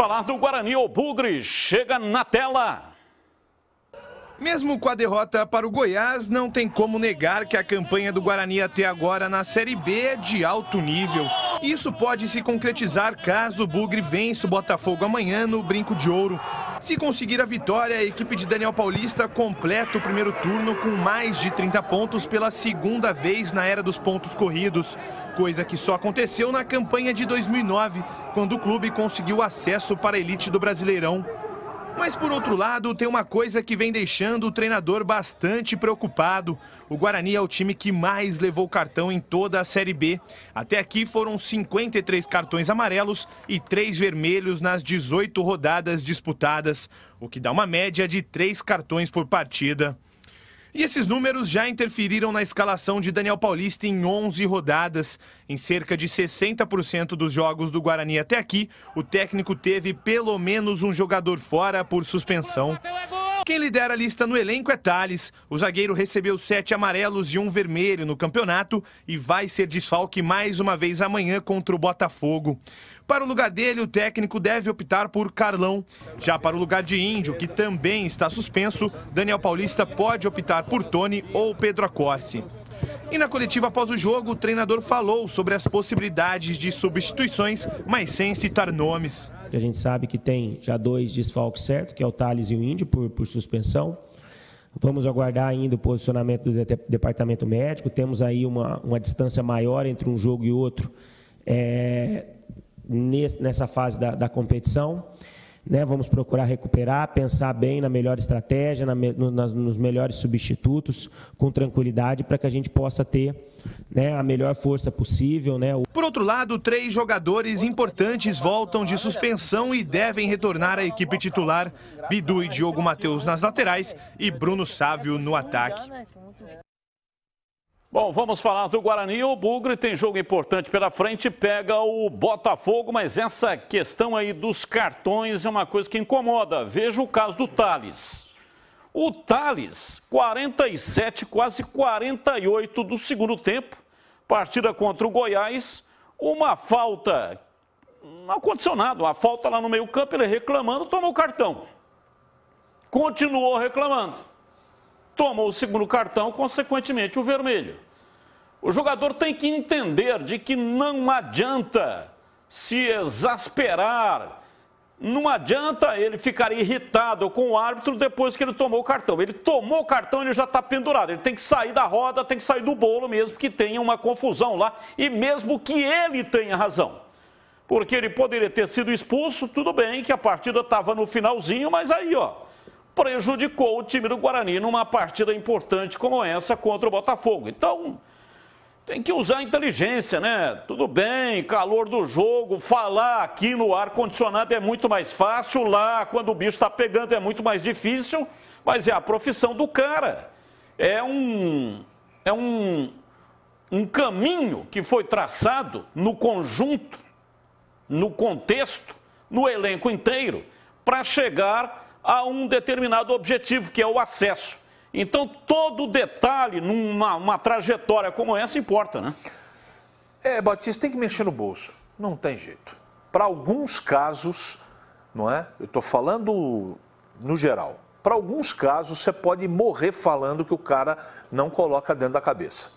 Falar do Guarani ou Bugre chega na tela. Mesmo com a derrota para o Goiás, não tem como negar que a campanha do Guarani até agora na Série B é de alto nível. Isso pode se concretizar caso o Bugre vença o Botafogo amanhã no Brinco de Ouro. Se conseguir a vitória, a equipe de Daniel Paulista completa o primeiro turno com mais de 30 pontos pela segunda vez na era dos pontos corridos, coisa que só aconteceu na campanha de 2009, quando o clube conseguiu acesso para a elite do Brasileirão. Mas por outro lado, tem uma coisa que vem deixando o treinador bastante preocupado. O Guarani é o time que mais levou cartão em toda a Série B. Até aqui foram 53 cartões amarelos e 3 vermelhos nas 18 rodadas disputadas, o que dá uma média de 3 cartões por partida. E esses números já interferiram na escalação de Daniel Paulista em 11 rodadas. Em cerca de 60% dos jogos do Guarani até aqui, o técnico teve pelo menos um jogador fora por suspensão. Quem lidera a lista no elenco é Thales. O zagueiro recebeu sete amarelos e um vermelho no campeonato e vai ser desfalque mais uma vez amanhã contra o Botafogo. Para o lugar dele, o técnico deve optar por Carlão. Já para o lugar de Índio, que também está suspenso, Daniel Paulista pode optar por Tony ou Pedro Acorce. E na coletiva após o jogo, o treinador falou sobre as possibilidades de substituições, mas sem citar nomes. A gente sabe que tem já dois desfalques certos, que é o Thales e o Índio, por, por suspensão. Vamos aguardar ainda o posicionamento do departamento médico. Temos aí uma, uma distância maior entre um jogo e outro é, nessa fase da, da competição. Né? Vamos procurar recuperar, pensar bem na melhor estratégia, na, no, nas, nos melhores substitutos, com tranquilidade, para que a gente possa ter né, a melhor força possível. Né? Por outro lado, três jogadores importantes voltam de suspensão e devem retornar à equipe titular: Bidu e Diogo Matheus nas laterais e Bruno Sávio no ataque. Bom, vamos falar do Guarani. O Bugre tem jogo importante pela frente, pega o Botafogo, mas essa questão aí dos cartões é uma coisa que incomoda. Veja o caso do Thales. O Thales, 47, quase 48 do segundo tempo, partida contra o Goiás, uma falta, não aconteceu nada, uma falta lá no meio campo, ele reclamando, tomou o cartão. Continuou reclamando toma o segundo cartão, consequentemente o vermelho. O jogador tem que entender de que não adianta se exasperar, não adianta ele ficar irritado com o árbitro depois que ele tomou o cartão. Ele tomou o cartão, ele já está pendurado. Ele tem que sair da roda, tem que sair do bolo, mesmo que tenha uma confusão lá e mesmo que ele tenha razão. Porque ele poderia ter sido expulso, tudo bem, que a partida estava no finalzinho, mas aí, ó, prejudicou o time do Guarani numa partida importante como essa contra o Botafogo. Então, tem que usar inteligência, né? Tudo bem, calor do jogo, falar aqui no ar condicionado é muito mais fácil, lá quando o bicho está pegando é muito mais difícil, mas é a profissão do cara. É um é um um caminho que foi traçado no conjunto, no contexto, no elenco inteiro para chegar a um determinado objetivo, que é o acesso. Então, todo detalhe numa trajetória como essa importa, né? É, Batista, tem que mexer no bolso. Não tem jeito. Para alguns casos, não é? Eu estou falando no geral. Para alguns casos, você pode morrer falando que o cara não coloca dentro da cabeça.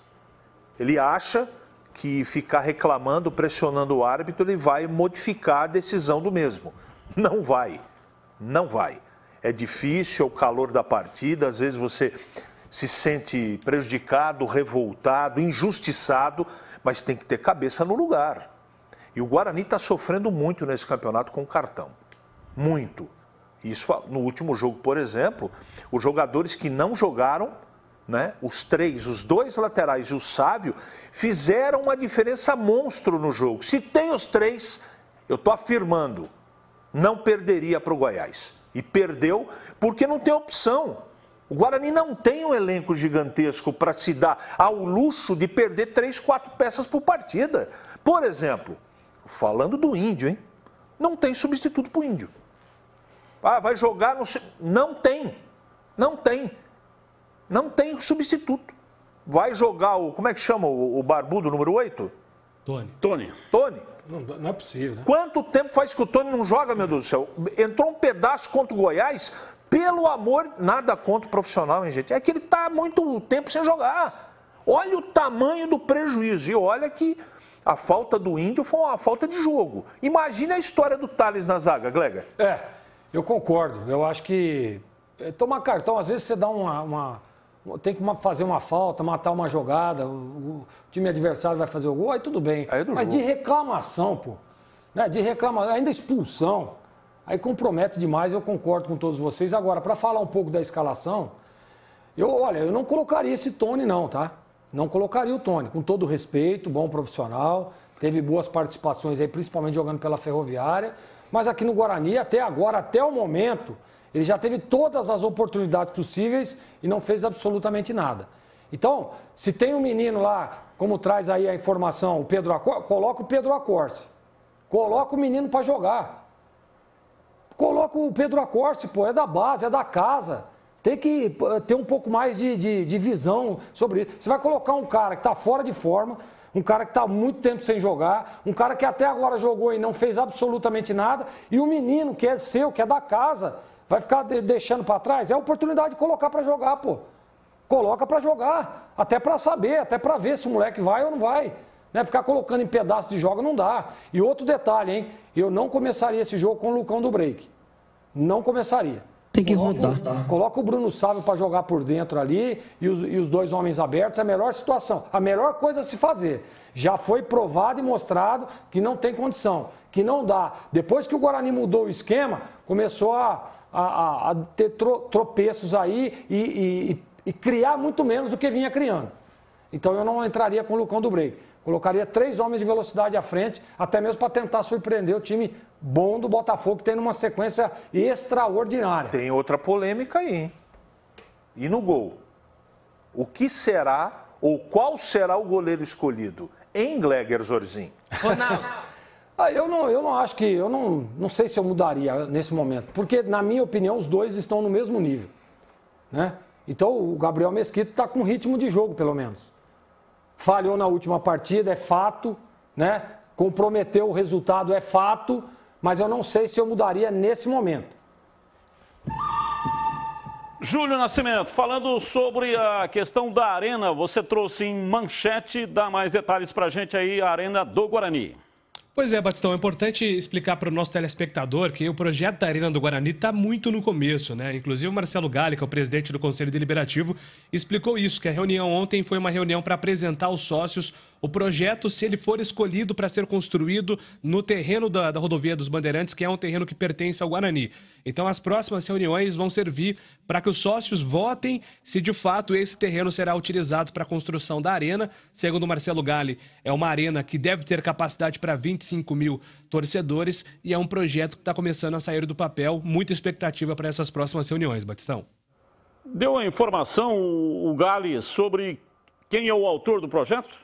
Ele acha que ficar reclamando, pressionando o árbitro, ele vai modificar a decisão do mesmo. Não vai. Não vai é difícil, é o calor da partida, às vezes você se sente prejudicado, revoltado, injustiçado, mas tem que ter cabeça no lugar. E o Guarani está sofrendo muito nesse campeonato com o cartão. Muito. Isso no último jogo, por exemplo, os jogadores que não jogaram, né, os três, os dois laterais e o Sávio, fizeram uma diferença monstro no jogo. Se tem os três, eu estou afirmando, não perderia para o Goiás e perdeu porque não tem opção. O Guarani não tem um elenco gigantesco para se dar ao luxo de perder três, quatro peças por partida. Por exemplo, falando do Índio, hein? Não tem substituto para o Índio. Ah, vai jogar no... Não tem. Não tem. Não tem substituto. Vai jogar o. Como é que chama o, o barbudo número 8? Tony. Tony. Tony. Não, não, é possível. Né? Quanto tempo faz que o Tony não joga, meu Deus do céu? Entrou um pedaço contra o Goiás, pelo amor, nada contra o profissional, hein, gente? É que ele está muito tempo sem jogar. Olha o tamanho do prejuízo. E olha que a falta do Índio foi uma falta de jogo. Imagina a história do Thales na zaga, Glega. É, eu concordo. Eu acho que é tomar cartão, às vezes você dá uma... uma tem que fazer uma falta, matar uma jogada, o time adversário vai fazer o gol, aí tudo bem. Aí Mas jogo. de reclamação, pô. Né? De reclamação, ainda expulsão. Aí compromete demais, eu concordo com todos vocês. Agora, para falar um pouco da escalação, eu, olha, eu não colocaria esse Tony, não, tá? Não colocaria o Tony. Com todo respeito, bom profissional, teve boas participações aí, principalmente jogando pela Ferroviária. Mas aqui no Guarani, até agora, até o momento, ele já teve todas as oportunidades possíveis e não fez absolutamente nada. Então, se tem um menino lá, como traz aí a informação, o Pedro Acor, coloca o Pedro Acorce. Coloca o menino para jogar. Coloca o Pedro Acorce, pô, é da base, é da casa. Tem que ter um pouco mais de, de, de visão sobre isso. Você vai colocar um cara que está fora de forma, um cara que está muito tempo sem jogar, um cara que até agora jogou e não fez absolutamente nada, e o um menino que é seu, que é da casa, Vai ficar de, deixando para trás? É a oportunidade de colocar para jogar, pô. Coloca para jogar, até para saber, até para ver se o moleque vai ou não vai. Né? Ficar colocando em pedaço de jogo não dá. E outro detalhe, hein? Eu não começaria esse jogo com o Lucão do break. Não começaria. Tem que coloca, rodar. Coloca o Bruno Sávio para jogar por dentro ali e os, e os dois homens abertos. É a melhor situação, a melhor coisa a se fazer. Já foi provado e mostrado que não tem condição, que não dá. Depois que o Guarani mudou o esquema, começou a a, a, a ter tro, tropeços aí e, e, e, criar muito menos do que vinha criando. Então eu não entraria com o Lucão do break. Colocaria três homens de velocidade à frente, até mesmo para tentar surpreender o time bom do Botafogo, que tem uma sequência extraordinária. Tem outra polêmica aí, hein? E no gol? O que será ou qual será o goleiro escolhido? Engleger Zorzin. Ronaldo. Ah, eu não, eu não acho que. Eu não, não sei se eu mudaria nesse momento. Porque, na minha opinião, os dois estão no mesmo nível. Né? Então o Gabriel Mesquita está com ritmo de jogo, pelo menos. Falhou na última partida, é fato, né? Comprometeu o resultado, é fato, mas eu não sei se eu mudaria nesse momento. Júlio Nascimento, falando sobre a questão da arena, você trouxe em manchete, dá mais detalhes para gente aí, a arena do Guarani. Pois é, Batistão, é importante explicar para o nosso telespectador que o projeto da Arena do Guarani está muito no começo, né? Inclusive o Marcelo Gale, que é o presidente do Conselho Deliberativo, explicou isso, que a reunião ontem foi uma reunião para apresentar aos sócios o projeto, se ele for escolhido para ser construído no terreno da, da rodovia dos Bandeirantes, que é um terreno que pertence ao Guarani. Então, as próximas reuniões vão servir para que os sócios votem se de fato esse terreno será utilizado para a construção da arena. Segundo Marcelo Gale, é uma arena que deve ter capacidade para 25 mil torcedores e é um projeto que está começando a sair do papel. Muita expectativa para essas próximas reuniões, Batistão. Deu a informação, o Gale sobre quem é o autor do projeto?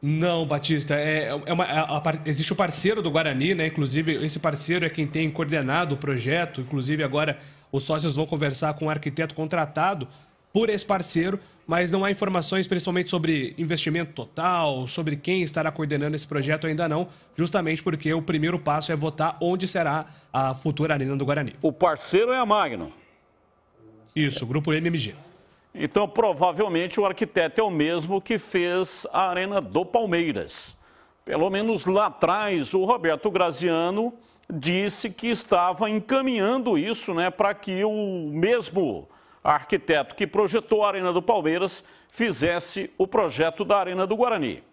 Não, Batista, é, é uma, é, a, a, existe o parceiro do Guarani, né? Inclusive, esse parceiro é quem tem coordenado o projeto. Inclusive, agora os sócios vão conversar com o um arquiteto contratado por esse parceiro, mas não há informações principalmente sobre investimento total, sobre quem estará coordenando esse projeto ainda não, justamente porque o primeiro passo é votar onde será a futura arena do Guarani. O parceiro é a Magno. Isso, Grupo MMG. Então, provavelmente, o arquiteto é o mesmo que fez a Arena do Palmeiras. Pelo menos lá atrás, o Roberto Graziano disse que estava encaminhando isso né, para que o mesmo arquiteto que projetou a Arena do Palmeiras fizesse o projeto da Arena do Guarani.